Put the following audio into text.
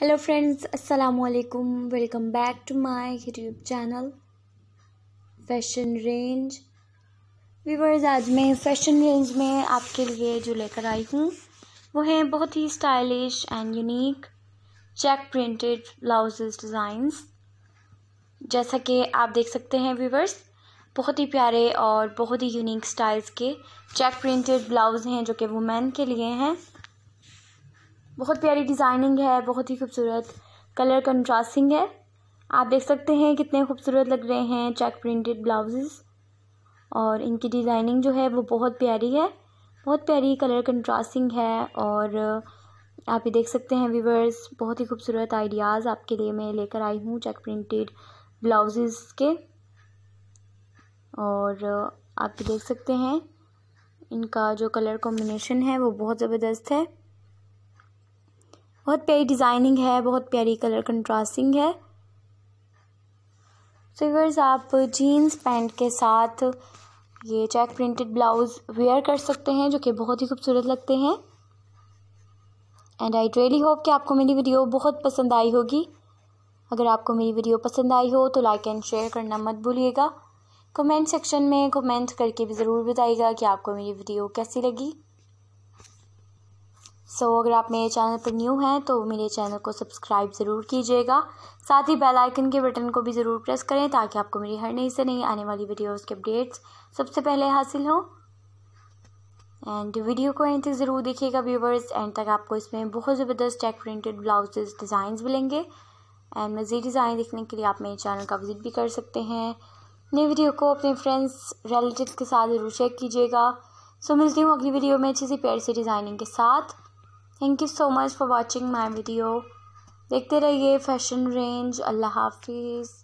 hello friends अस्सलाम वालेकुम welcome back to my YouTube channel fashion range weavers आज मैं फैशन रेंज में आपके लिए जो लेकर आई हूँ वो हैं बहुत ही stylish and unique check printed blouse designs जैसा कि आप देख सकते हैं वीवर्स बहुत ही प्यारे और बहुत ही यूनिक स्टाइल्स के चेक प्रिंटेड ब्लाउज़ हैं जो कि वुमेन के लिए हैं बहुत प्यारी डिज़ाइनिंग है बहुत ही खूबसूरत कलर कंट्रास्टिंग है आप देख सकते हैं कितने खूबसूरत लग रहे हैं चेक प्रिंटेड ब्लाउजेस और इनकी डिज़ाइनिंग जो है वो बहुत प्यारी है बहुत प्यारी कलर कंट्रास्टिंग है और आप ये देख सकते हैं व्यूवर्स बहुत ही खूबसूरत आइडियाज़ आपके लिए मैं लेकर आई हूँ चेक प्रिंटेड ब्लाउजेस के और आप ये देख सकते हैं इनका जो कलर कॉम्बिनेशन है वो बहुत ज़बरदस्त है बहुत प्यारी डिज़ाइनिंग है बहुत प्यारी कलर कंट्रास्टिंग है तो फिगर्स आप जीन्स पैंट के साथ ये चेक प्रिंटेड ब्लाउज़ वेयर कर सकते हैं जो कि बहुत ही खूबसूरत लगते हैं एंड आई रियली होप कि आपको मेरी वीडियो बहुत पसंद आई होगी अगर आपको मेरी वीडियो पसंद आई हो तो लाइक एंड शेयर करना मत भूलिएगा कमेंट सेक्शन में कमेंट करके भी ज़रूर बताइएगा कि आपको मेरी वीडियो कैसी लगी सो so, अगर आप मेरे चैनल पर न्यू हैं तो मेरे चैनल को सब्सक्राइब ज़रूर कीजिएगा साथ ही बेल आइकन के बटन को भी ज़रूर प्रेस करें ताकि आपको मेरी हर नई से नई आने वाली वीडियोस के अपडेट्स सबसे पहले हासिल हों एंड वीडियो को एंड तक ज़रूर देखिएगा व्यूवर्स एंड तक आपको इसमें बहुत ज़बरदस्त टेक प्रिंटेड ब्लाउजेज डिजाइन मिलेंगे एंड मज़ीद डिज़ाइन देखने के लिए आप मेरे चैनल का विज़िट भी कर सकते हैं नई वीडियो को अपने फ्रेंड्स रिलेटिव के साथ ज़रूर चेक कीजिएगा सो so, मिलती हूँ अगली वीडियो में अच्छी सी पेड़ से डिज़ाइनिंग के साथ thank you so much for watching my video देखते रहिए फैशन रेंज अल्लाह हाफिज़